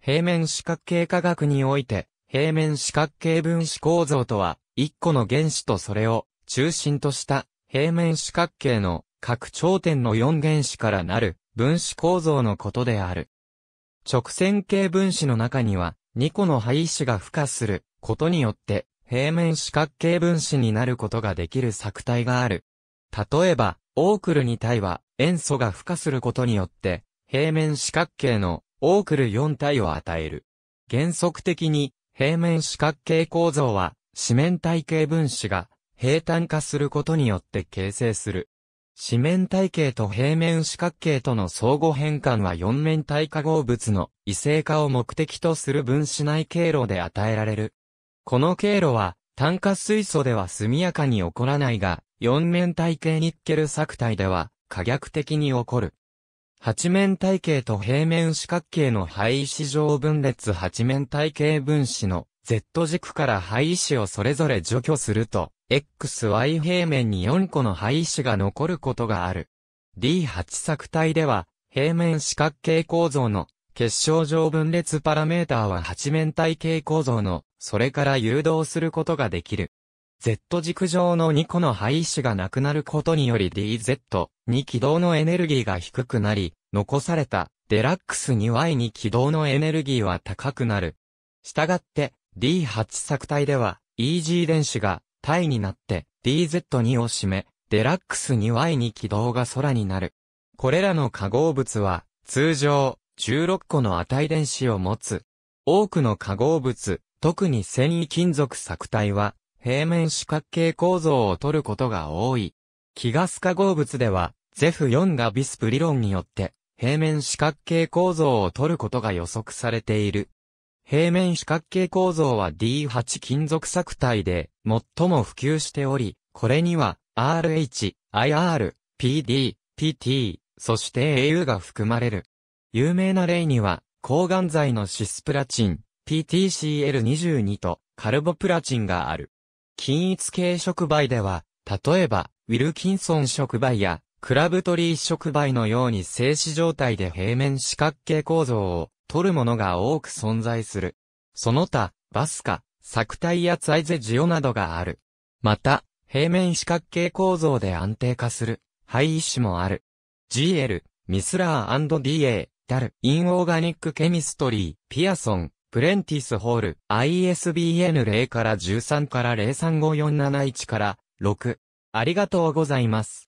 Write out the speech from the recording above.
平面四角形化学において、平面四角形分子構造とは、一個の原子とそれを中心とした平面四角形の各頂点の4原子からなる分子構造のことである。直線形分子の中には2個の配子が付加することによって平面四角形分子になることができる作体がある。例えば、オークル2体は塩素が付加することによって平面四角形のオークル4体を与える。原則的に、平面四角形構造は、四面体系分子が平坦化することによって形成する。四面体系と平面四角形との相互変換は四面体化合物の異性化を目的とする分子内経路で与えられる。この経路は、炭化水素では速やかに起こらないが、四面体系ニッケル作体では可逆的に起こる。八面体系と平面四角形の配子上分裂八面体系分子の Z 軸から配子をそれぞれ除去すると、XY 平面に4個の配子が残ることがある。D8 作体では、平面四角形構造の結晶上分裂パラメーターは八面体系構造の、それから誘導することができる。Z 軸上の2個の配子がなくなることにより DZ、に軌道のエネルギーが低くなり、残されたデラックス 2Y に軌道のエネルギーは高くなる。したがって D8 作体では EG 電子が体になって DZ2 を占め、デラックス 2Y に軌道が空になる。これらの化合物は通常16個の値電子を持つ。多くの化合物、特に繊維金属作体は平面四角形構造を取ることが多い。気ガス化合物では、ゼフ4がビスプ理論によって平面四角形構造を取ることが予測されている。平面四角形構造は D8 金属削体で最も普及しており、これには RH、IR、PD、PT、そして AU が含まれる。有名な例には、抗がん剤のシスプラチン、PTCL22 とカルボプラチンがある。均一系触媒では、例えば、ウィルキンソン触媒やクラブトリー触媒のように静止状態で平面四角形構造を取るものが多く存在する。その他、バスカ、作体やツアイゼジオなどがある。また、平面四角形構造で安定化する、廃種もある。GL、ミスラー &DA、ダル、インオーガニックケミストリー、ピアソン、プレンティスホール、ISBN 0から13から035471から6。ありがとうございます。